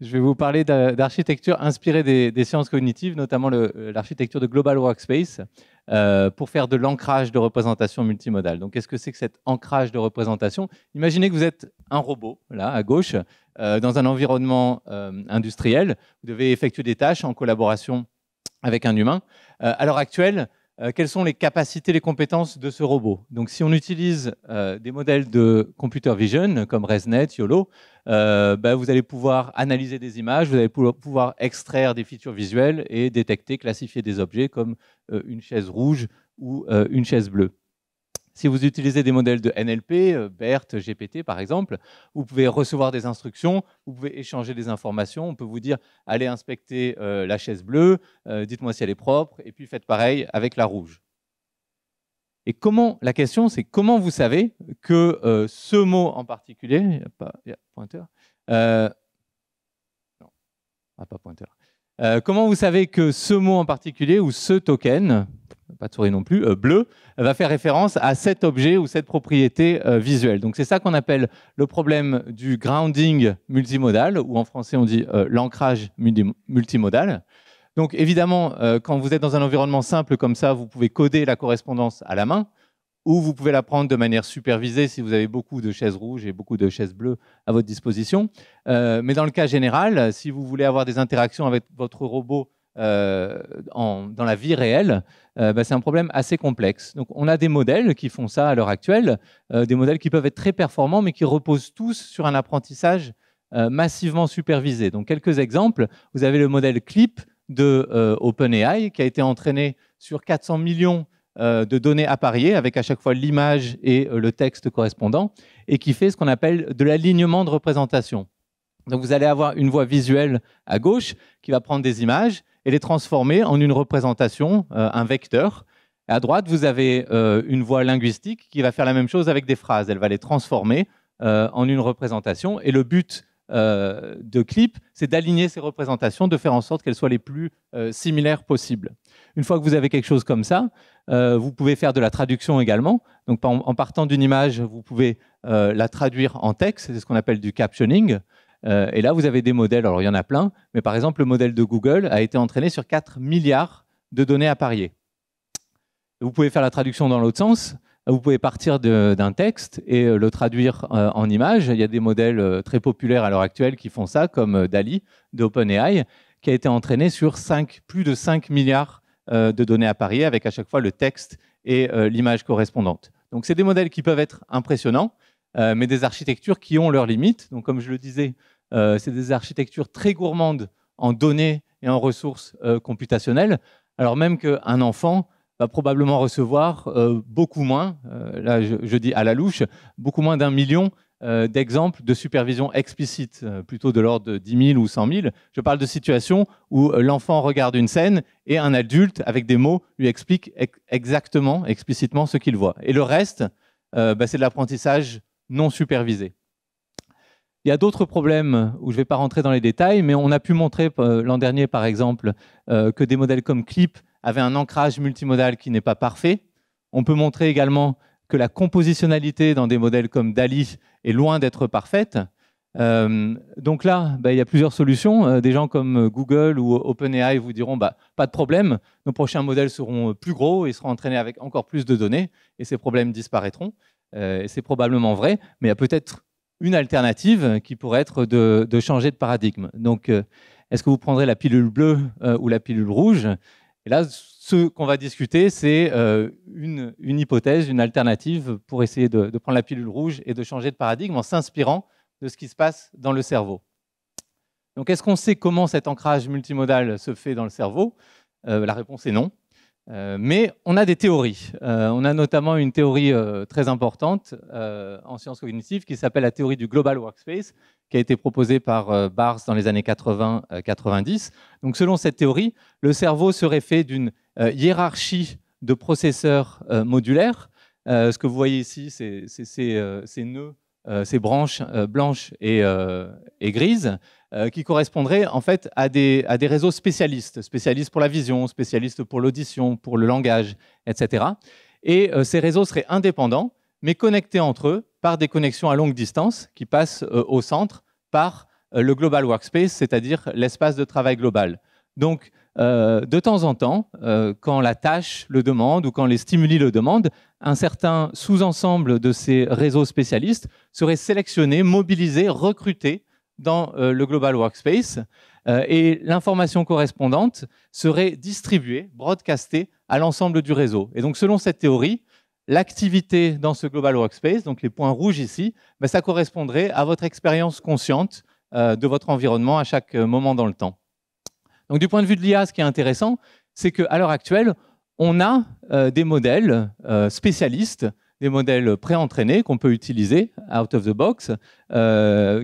Je vais vous parler d'architecture inspirée des, sciences cognitives, notamment euh, l'architecture de Global Workspace, euh, pour faire de l'ancrage de représentation multimodale. Donc, qu'est-ce que c'est que cet ancrage de représentation Imaginez que vous êtes un robot, là, à gauche, euh, dans un environnement industriel. Vous devez effectuer des tâches en collaboration avec un humain. à l'heure actuelle, euh, quelles sont les capacités, les compétences de ce robot. Donc si on utilise euh, des modèles de computer vision comme ResNet, YOLO, euh, bah, vous allez pouvoir analyser des images, vous allez pouvoir extraire des features visuelles et détecter, classifier des objets comme une chaise rouge ou une chaise bleue. Si vous utilisez des modèles de NLP, euh, BERT, GPT par exemple, vous pouvez recevoir des instructions, vous pouvez échanger des informations, on peut vous dire allez inspecter euh, la chaise bleue, euh, dites-moi si elle est propre, et puis faites pareil avec la rouge. Et comment, la question c'est comment vous savez que ce mot en particulier, il n'y a pas y pointeur, non, ah, pas pointeur, euh, comment vous savez que ce mot en particulier ou ce token, pas de souris non plus, euh, bleu, va faire référence à cet objet ou cette propriété euh, visuelle Donc c'est ça qu'on appelle le problème du grounding multimodal, ou en français on dit l'ancrage multimodal. Donc évidemment, quand vous êtes dans un environnement simple comme ça, vous pouvez coder la correspondance à la main ou vous pouvez l'apprendre de manière supervisée si vous avez beaucoup de chaises rouges et beaucoup de chaises bleues à votre disposition. Euh, mais dans le cas général, si vous voulez avoir des interactions avec votre robot euh, dans la vie réelle, euh, bah, c'est un problème assez complexe. Donc, on a des modèles qui font ça à l'heure actuelle, des modèles qui peuvent être très performants, mais qui reposent tous sur un apprentissage massivement supervisé. Donc, quelques exemples. Vous avez le modèle CLIP de OpenAI qui a été entraîné sur 400 millions euh, de données appariées avec à chaque fois l'image et euh, le texte correspondant et qui fait ce qu'on appelle de l'alignement de représentation. Donc vous allez avoir une voix visuelle à gauche qui va prendre des images et les transformer en une représentation, euh, un vecteur. Et à droite, vous avez une voix linguistique qui va faire la même chose avec des phrases. Elle va les transformer en une représentation. Et le but euh, de clips, c'est d'aligner ces représentations, de faire en sorte qu'elles soient les plus euh, similaires possibles. Une fois que vous avez quelque chose comme ça, euh, vous pouvez faire de la traduction également. Donc en, en partant d'une image, vous pouvez la traduire en texte, c'est ce qu'on appelle du captioning. et là, vous avez des modèles, alors il y en a plein, mais par exemple, le modèle de Google a été entraîné sur 4 milliards de données à parier. Vous pouvez faire la traduction dans l'autre sens, vous pouvez partir d'un texte et euh, le traduire euh, en images. Il y a des modèles euh, très populaires à l'heure actuelle qui font ça, comme DALI d'OpenAI, qui a été entraîné sur 5, plus de 5 milliards de données à parier, avec à chaque fois le texte et l'image correspondante. Donc, c'est des modèles qui peuvent être impressionnants, mais des architectures qui ont leurs limites. Donc, comme je le disais, c'est des architectures très gourmandes en données et en ressources computationnelles, alors même qu'un enfant va probablement recevoir euh, beaucoup moins, euh, là je, dis à la louche, beaucoup moins d'un million euh, d'exemples de supervision explicite, plutôt de l'ordre de 10 000 ou 100 000. Je parle de situations où l'enfant regarde une scène et un adulte, avec des mots, lui explique exactement, explicitement ce qu'il voit. Et le reste, bah, c'est de l'apprentissage non supervisé. Il y a d'autres problèmes où je ne vais pas rentrer dans les détails, mais on a pu montrer l'an dernier, par exemple, que des modèles comme CLIP avait un ancrage multimodal qui n'est pas parfait. On peut montrer également que la compositionnalité dans des modèles comme DALI est loin d'être parfaite. Euh, donc là, bah, il y a plusieurs solutions. Euh, des gens comme euh, Google ou OpenAI vous diront bah, pas de problème, nos prochains modèles seront plus gros et seront entraînés avec encore plus de données et ces problèmes disparaîtront. c'est probablement vrai, mais il y a peut-être une alternative qui pourrait être de, changer de paradigme. Donc, est-ce que vous prendrez la pilule bleue ou la pilule rouge et là, ce qu'on va discuter, c'est euh, une, hypothèse, une alternative pour essayer de, prendre la pilule rouge et de changer de paradigme en s'inspirant de ce qui se passe dans le cerveau. Donc, est-ce qu'on sait comment cet ancrage multimodal se fait dans le cerveau euh, La réponse est non. Euh, mais on a des théories. on a notamment une théorie très importante en sciences cognitives qui s'appelle la théorie du global workspace, qui a été proposé par euh, Bars dans les années 80-90. Euh, Donc, selon cette théorie, le cerveau serait fait d'une euh, hiérarchie de processeurs modulaires. ce que vous voyez ici, c'est ces nœuds ces branches blanches et, grises, qui correspondraient en fait à des, réseaux spécialistes, spécialistes pour la vision, spécialistes pour l'audition, pour le langage, etc. Et ces réseaux seraient indépendants, mais connectés entre eux par des connexions à longue distance qui passent euh, au centre par euh, le global workspace, c'est-à-dire l'espace de travail global. Donc, euh, de temps en temps, quand la tâche le demande ou quand les stimuli le demandent, un certain sous-ensemble de ces réseaux spécialistes serait sélectionné, mobilisé, recruté dans le Global Workspace et l'information correspondante serait distribuée, broadcastée à l'ensemble du réseau. Et donc, selon cette théorie, l'activité dans ce Global Workspace, donc les points rouges ici, ben, ça correspondrait à votre expérience consciente euh, de votre environnement à chaque euh, moment dans le temps. Donc du point de vue de l'IA, ce qui est intéressant, c'est qu'à l'heure actuelle, on a euh, des modèles spécialistes, des modèles pré-entraînés qu'on peut utiliser out of the box,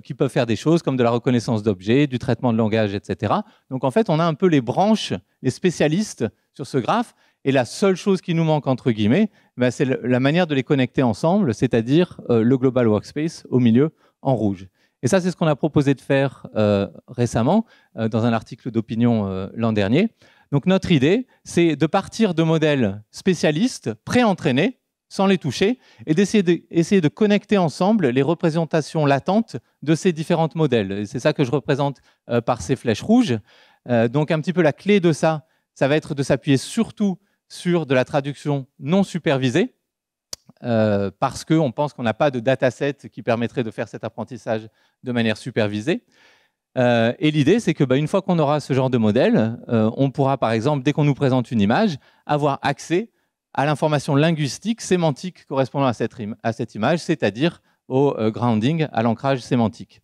qui peuvent faire des choses comme de la reconnaissance d'objets, du traitement de langage, etc. Donc en fait, on a un peu les branches, les spécialistes sur ce graphe, et la seule chose qui nous manque, entre guillemets, bah, c'est la manière de les connecter ensemble, c'est-à-dire euh, le Global Workspace au milieu en rouge. Et ça, c'est ce qu'on a proposé de faire euh, récemment euh, dans un article d'opinion l'an dernier. Donc notre idée, c'est de partir de modèles spécialistes, pré-entraînés, sans les toucher, et d'essayer de, de connecter ensemble les représentations latentes de ces différents modèles. C'est ça que je représente par ces flèches rouges. donc un petit peu la clé de ça, ça va être de s'appuyer surtout sur de la traduction non supervisée, euh, parce qu'on pense qu'on n'a pas de dataset qui permettrait de faire cet apprentissage de manière supervisée. Euh, et l'idée, c'est que bah, une fois qu'on aura ce genre de modèle, euh, on pourra, par exemple, dès qu'on nous présente une image, avoir accès à l'information linguistique, sémantique correspondant à cette, à cette image, c'est-à-dire au grounding, à l'ancrage sémantique.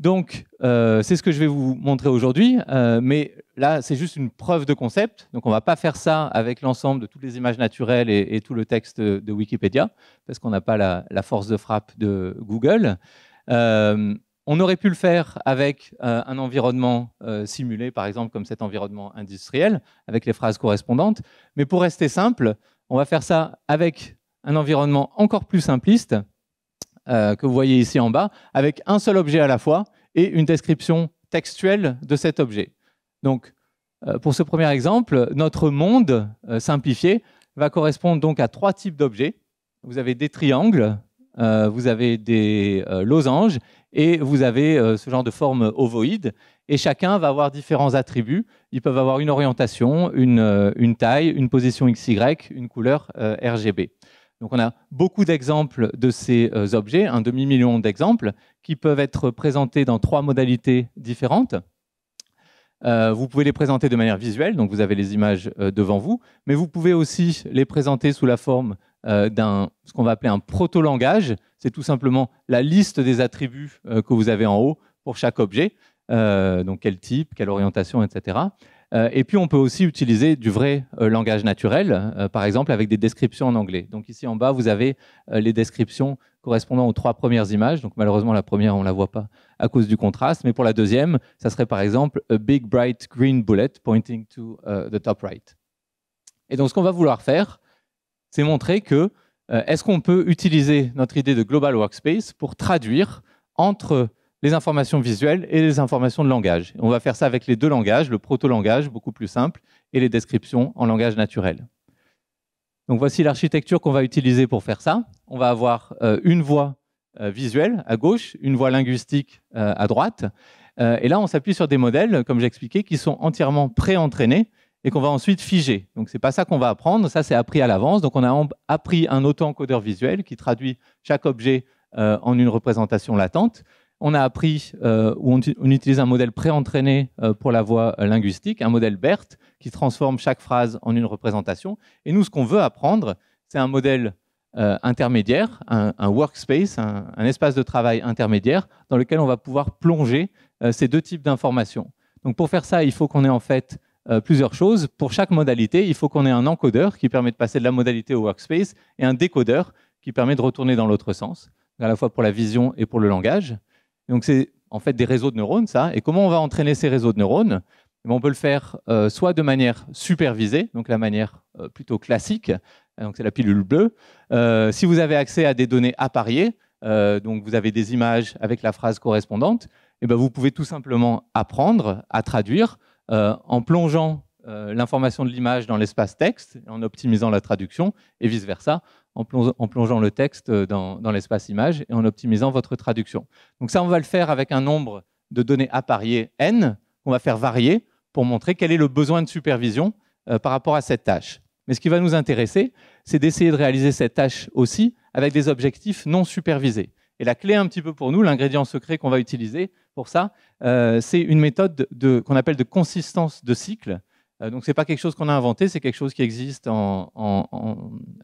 Donc, euh, c'est ce que je vais vous montrer aujourd'hui, euh, mais là, c'est juste une preuve de concept. Donc, on ne va pas faire ça avec l'ensemble de toutes les images naturelles et, tout le texte de Wikipédia, parce qu'on n'a pas la, force de frappe de Google. Euh, on aurait pu le faire avec un environnement simulé, par exemple, comme cet environnement industriel, avec les phrases correspondantes. Mais pour rester simple, on va faire ça avec un environnement encore plus simpliste, euh, que vous voyez ici en bas, avec un seul objet à la fois et une description textuelle de cet objet. Donc, euh, pour ce premier exemple, notre monde euh, simplifié va correspondre donc à trois types d'objets. Vous avez des triangles, vous avez des losanges et vous avez ce genre de forme ovoïde. Et chacun va avoir différents attributs. Ils peuvent avoir une orientation, une, une taille, une position XY, une couleur RGB. Donc on a beaucoup d'exemples de ces euh, objets, un demi-million d'exemples, qui peuvent être présentés dans trois modalités différentes. Euh, vous pouvez les présenter de manière visuelle, donc vous avez les images euh, devant vous, mais vous pouvez aussi les présenter sous la forme d'un ce qu'on va appeler un proto-langage. C'est tout simplement la liste des attributs que vous avez en haut pour chaque objet, donc quel type, quelle orientation, etc. Euh, et puis, on peut aussi utiliser du vrai euh, langage naturel, euh, par exemple avec des descriptions en anglais. Donc ici en bas, vous avez les descriptions correspondant aux trois premières images. Donc malheureusement, la première, on ne la voit pas à cause du contraste, mais pour la deuxième, ça serait par exemple a big bright green bullet pointing to the top right. Et donc ce qu'on va vouloir faire, c'est montrer que est-ce qu'on peut utiliser notre idée de global workspace pour traduire entre les informations visuelles et les informations de langage. On va faire ça avec les deux langages, le proto-langage, beaucoup plus simple, et les descriptions en langage naturel. Donc voici l'architecture qu'on va utiliser pour faire ça. On va avoir euh, une voie euh, visuelle à gauche, une voie linguistique euh, à droite. et là, on s'appuie sur des modèles, comme j'expliquais, qui sont entièrement pré-entraînés et qu'on va ensuite figer. Donc n'est pas ça qu'on va apprendre, ça c'est appris à l'avance. Donc on a appris un auto-encodeur visuel qui traduit chaque objet en une représentation latente on a appris euh, où on, utilise un modèle pré-entraîné euh, pour la voix euh, linguistique, un modèle BERT qui transforme chaque phrase en une représentation. Et nous, ce qu'on veut apprendre, c'est un modèle euh, intermédiaire, un, workspace, un, un, espace de travail intermédiaire dans lequel on va pouvoir plonger ces deux types d'informations. Donc pour faire ça, il faut qu'on ait en fait plusieurs choses. Pour chaque modalité, il faut qu'on ait un encodeur qui permet de passer de la modalité au workspace et un décodeur qui permet de retourner dans l'autre sens, à la fois pour la vision et pour le langage. Donc c'est en fait des réseaux de neurones, ça. Et comment on va entraîner ces réseaux de neurones eh ben, On peut le faire euh, soit de manière supervisée, donc la manière euh, plutôt classique, hein, donc c'est la pilule bleue. Euh, si vous avez accès à des données appariées, donc vous avez des images avec la phrase correspondante, eh ben, vous pouvez tout simplement apprendre à traduire en plongeant l'information de l'image dans l'espace texte, en optimisant la traduction, et vice-versa en, plongeant le texte euh, dans, l'espace image et en optimisant votre traduction. Donc ça, on va le faire avec un nombre de données à parier n, qu'on va faire varier pour montrer quel est le besoin de supervision euh, par rapport à cette tâche. Mais ce qui va nous intéresser, c'est d'essayer de réaliser cette tâche aussi avec des objectifs non supervisés. Et la clé un petit peu pour nous, l'ingrédient secret qu'on va utiliser pour ça, euh, c'est une méthode qu'on appelle de consistance de cycle, euh, donc ce n'est pas quelque chose qu'on a inventé, c'est quelque chose qui existe en,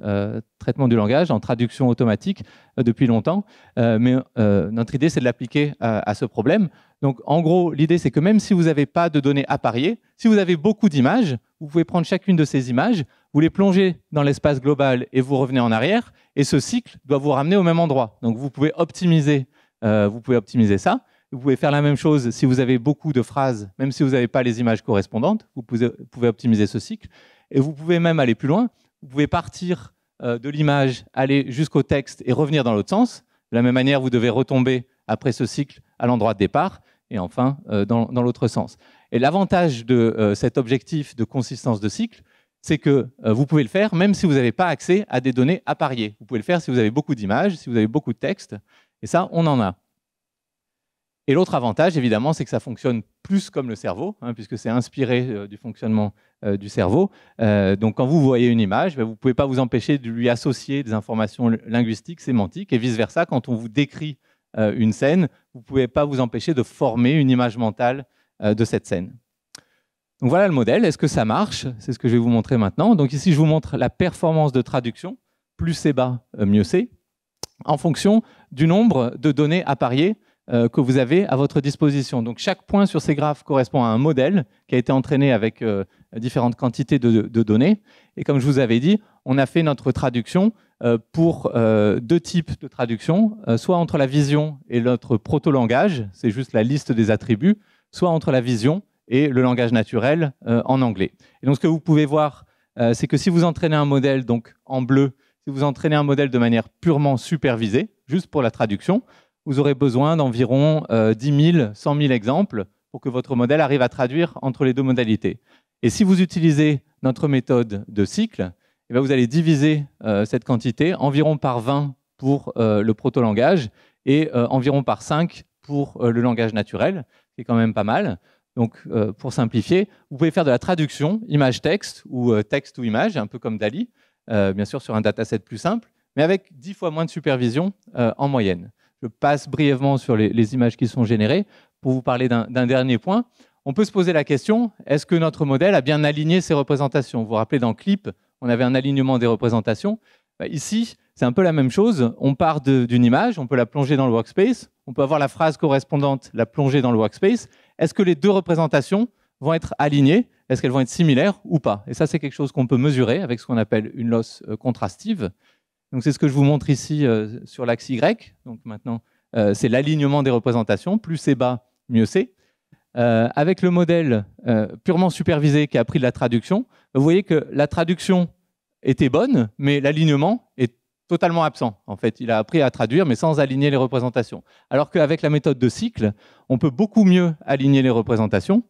euh, traitement du langage, en traduction automatique euh, depuis longtemps. mais notre idée, c'est de l'appliquer à ce problème. Donc en gros, l'idée, c'est que même si vous n'avez pas de données à parier, si vous avez beaucoup d'images, vous pouvez prendre chacune de ces images, vous les plongez dans l'espace global et vous revenez en arrière. Et ce cycle doit vous ramener au même endroit. Donc vous pouvez optimiser, vous pouvez optimiser ça. Vous pouvez faire la même chose si vous avez beaucoup de phrases, même si vous n'avez pas les images correspondantes. Vous pouvez, optimiser ce cycle. Et vous pouvez même aller plus loin. Vous pouvez partir euh, de l'image, aller jusqu'au texte et revenir dans l'autre sens. De la même manière, vous devez retomber après ce cycle à l'endroit de départ et enfin euh, dans, l'autre sens. Et l'avantage de euh, cet objectif de consistance de cycle, c'est que vous pouvez le faire même si vous n'avez pas accès à des données appariées. Vous pouvez le faire si vous avez beaucoup d'images, si vous avez beaucoup de textes, et ça, on en a. Et l'autre avantage, évidemment, c'est que ça fonctionne plus comme le cerveau, hein, puisque c'est inspiré euh, du fonctionnement euh, du cerveau. Euh, donc, quand vous voyez une image, ben, vous ne pouvez pas vous empêcher de lui associer des informations linguistiques, sémantiques, et vice-versa. Quand on vous décrit une scène, vous ne pouvez pas vous empêcher de former une image mentale de cette scène. Donc, voilà le modèle. Est-ce que ça marche C'est ce que je vais vous montrer maintenant. Donc, ici, je vous montre la performance de traduction. Plus c'est bas, mieux c'est, en fonction du nombre de données à appariées euh, que vous avez à votre disposition. Donc chaque point sur ces graphes correspond à un modèle qui a été entraîné avec euh, différentes quantités de, données. Et comme je vous avais dit, on a fait notre traduction euh, pour deux types de traduction, soit entre la vision et notre proto-langage, c'est juste la liste des attributs, soit entre la vision et le langage naturel en anglais. Et donc ce que vous pouvez voir, c'est que si vous entraînez un modèle donc en bleu, si vous entraînez un modèle de manière purement supervisée, juste pour la traduction, vous aurez besoin d'environ 10 000, 100 000 exemples pour que votre modèle arrive à traduire entre les deux modalités. Et si vous utilisez notre méthode de cycle, eh bien, vous allez diviser euh, cette quantité environ par 20 pour euh, le proto-langage et euh, environ par 5 pour le langage naturel, qui est quand même pas mal. Donc, pour simplifier, vous pouvez faire de la traduction image-texte ou texte ou image, un peu comme DALI, bien sûr sur un dataset plus simple, mais avec 10 fois moins de supervision en moyenne je passe brièvement sur les, images qui sont générées pour vous parler d'un dernier point. On peut se poser la question, est-ce que notre modèle a bien aligné ses représentations Vous vous rappelez, dans Clip, on avait un alignement des représentations. Bah, ici, c'est un peu la même chose. On part d'une image, on peut la plonger dans le workspace, on peut avoir la phrase correspondante, la plonger dans le workspace. Est-ce que les deux représentations vont être alignées Est-ce qu'elles vont être similaires ou pas Et ça, c'est quelque chose qu'on peut mesurer avec ce qu'on appelle une loss euh, contrastive c'est ce que je vous montre ici euh, sur l'axe Y. Donc maintenant, euh, c'est l'alignement des représentations. Plus c'est bas, mieux c'est. Euh, avec le modèle purement supervisé qui a pris de la traduction, vous voyez que la traduction était bonne, mais l'alignement est totalement absent. En fait, il a appris à traduire, mais sans aligner les représentations. Alors qu'avec la méthode de cycle, on peut beaucoup mieux aligner les représentations.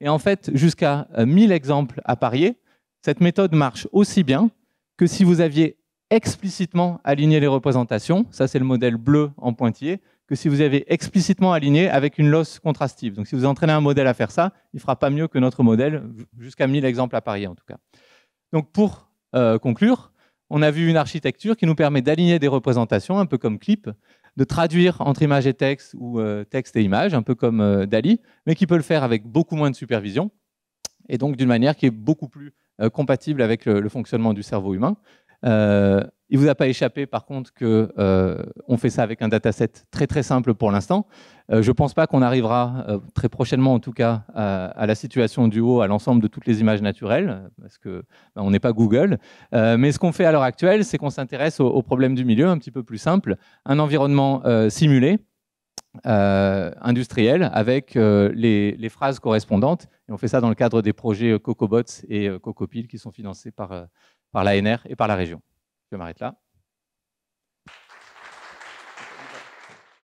Et en fait, jusqu'à 1000 exemples à parier, cette méthode marche aussi bien que si vous aviez explicitement aligner les représentations, ça c'est le modèle bleu en pointillé, que si vous avez explicitement aligné avec une loss contrastive. Donc si vous entraînez un modèle à faire ça, il ne fera pas mieux que notre modèle, jusqu'à 1000 exemples à parier en tout cas. Donc pour euh, conclure, on a vu une architecture qui nous permet d'aligner des représentations, un peu comme clip, de traduire entre image et texte ou euh, texte et image, un peu comme euh, Dali, mais qui peut le faire avec beaucoup moins de supervision et donc d'une manière qui est beaucoup plus compatible avec le fonctionnement du cerveau humain. Euh, il vous a pas échappé, par contre, que euh, on fait ça avec un dataset très très simple pour l'instant. Euh, je ne pense pas qu'on arrivera euh, très prochainement, en tout cas, à, la situation du haut, à l'ensemble de toutes les images naturelles, parce que ben, on n'est pas Google. mais ce qu'on fait à l'heure actuelle, c'est qu'on s'intéresse au, problème du milieu, un petit peu plus simple, un environnement simulé. industriel avec les, les, phrases correspondantes. Et on fait ça dans le cadre des projets CocoBots et CocoPil qui sont financés par, par l'ANR et par la région. Je m'arrête là.